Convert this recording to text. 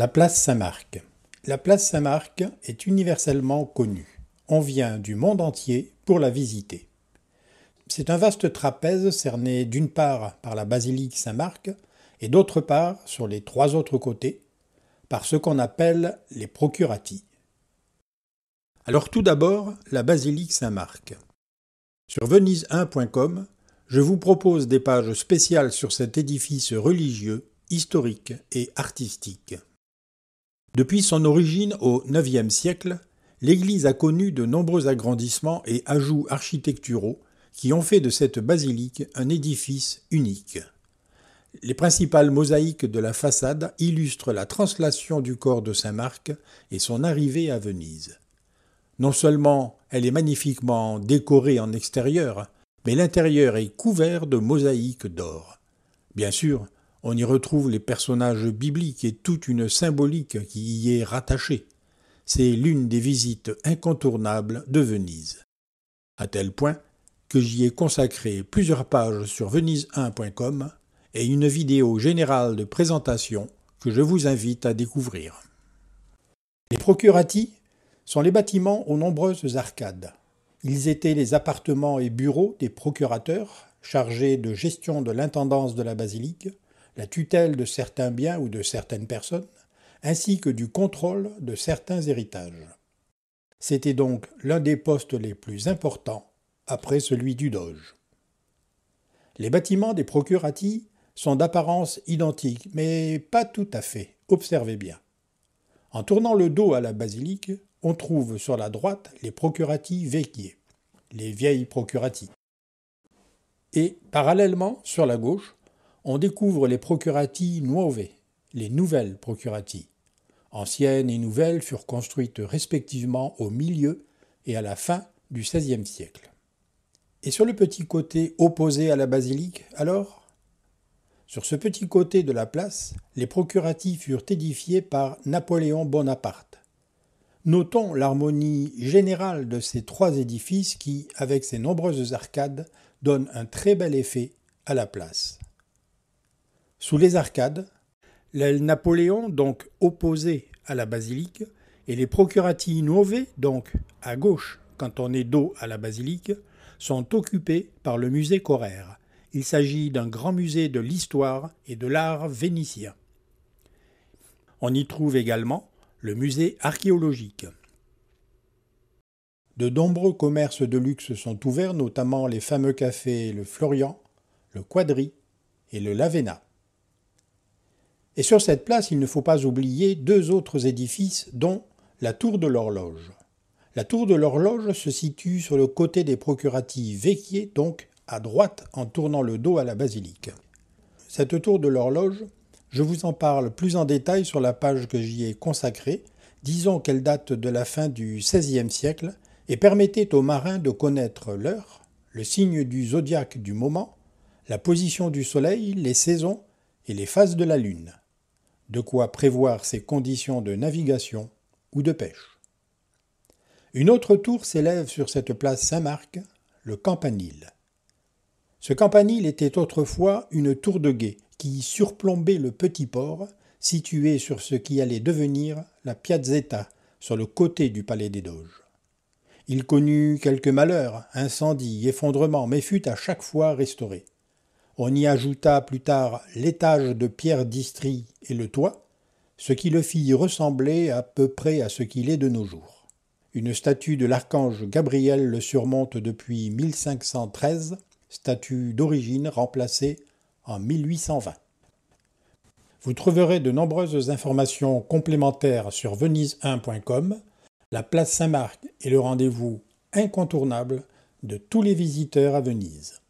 La place Saint-Marc. La place Saint-Marc est universellement connue. On vient du monde entier pour la visiter. C'est un vaste trapèze cerné d'une part par la basilique Saint-Marc et d'autre part, sur les trois autres côtés, par ce qu'on appelle les procurati. Alors tout d'abord, la basilique Saint-Marc. Sur venise1.com, je vous propose des pages spéciales sur cet édifice religieux, historique et artistique. Depuis son origine au IXe siècle, l'église a connu de nombreux agrandissements et ajouts architecturaux qui ont fait de cette basilique un édifice unique. Les principales mosaïques de la façade illustrent la translation du corps de Saint Marc et son arrivée à Venise. Non seulement elle est magnifiquement décorée en extérieur, mais l'intérieur est couvert de mosaïques d'or. Bien sûr, on y retrouve les personnages bibliques et toute une symbolique qui y est rattachée. C'est l'une des visites incontournables de Venise. À tel point que j'y ai consacré plusieurs pages sur venise1.com et une vidéo générale de présentation que je vous invite à découvrir. Les procurati sont les bâtiments aux nombreuses arcades. Ils étaient les appartements et bureaux des procurateurs chargés de gestion de l'intendance de la basilique, la tutelle de certains biens ou de certaines personnes, ainsi que du contrôle de certains héritages. C'était donc l'un des postes les plus importants après celui du doge. Les bâtiments des procurati sont d'apparence identique, mais pas tout à fait, observez bien. En tournant le dos à la basilique, on trouve sur la droite les procurati veillées, les vieilles procurati. Et parallèlement, sur la gauche, on découvre les procuraties nuove, les nouvelles procuraties. Anciennes et nouvelles furent construites respectivement au milieu et à la fin du XVIe siècle. Et sur le petit côté opposé à la basilique, alors Sur ce petit côté de la place, les procuraties furent édifiées par Napoléon Bonaparte. Notons l'harmonie générale de ces trois édifices qui, avec ses nombreuses arcades, donnent un très bel effet à la place. Sous les arcades, l'aile Napoléon, donc opposée à la basilique, et les procurati nove, donc à gauche quand on est dos à la basilique, sont occupés par le musée Corère. Il s'agit d'un grand musée de l'histoire et de l'art vénitien. On y trouve également le musée archéologique. De nombreux commerces de luxe sont ouverts, notamment les fameux cafés Le Florian, le Quadri et le Lavena. Et sur cette place, il ne faut pas oublier deux autres édifices, dont la tour de l'horloge. La tour de l'horloge se situe sur le côté des procuratifs véquiers, donc à droite en tournant le dos à la basilique. Cette tour de l'horloge, je vous en parle plus en détail sur la page que j'y ai consacrée, disons qu'elle date de la fin du XVIe siècle et permettait aux marins de connaître l'heure, le signe du zodiaque du moment, la position du soleil, les saisons et les phases de la lune de quoi prévoir ses conditions de navigation ou de pêche. Une autre tour s'élève sur cette place Saint-Marc, le campanile. Ce campanile était autrefois une tour de guet qui surplombait le petit port situé sur ce qui allait devenir la Piazzetta, sur le côté du palais des Doges. Il connut quelques malheurs, incendies, effondrements, mais fut à chaque fois restauré. On y ajouta plus tard l'étage de pierre d'Istrie et le toit, ce qui le fit ressembler à peu près à ce qu'il est de nos jours. Une statue de l'archange Gabriel le surmonte depuis 1513, statue d'origine remplacée en 1820. Vous trouverez de nombreuses informations complémentaires sur venise1.com, la place Saint-Marc est le rendez-vous incontournable de tous les visiteurs à Venise.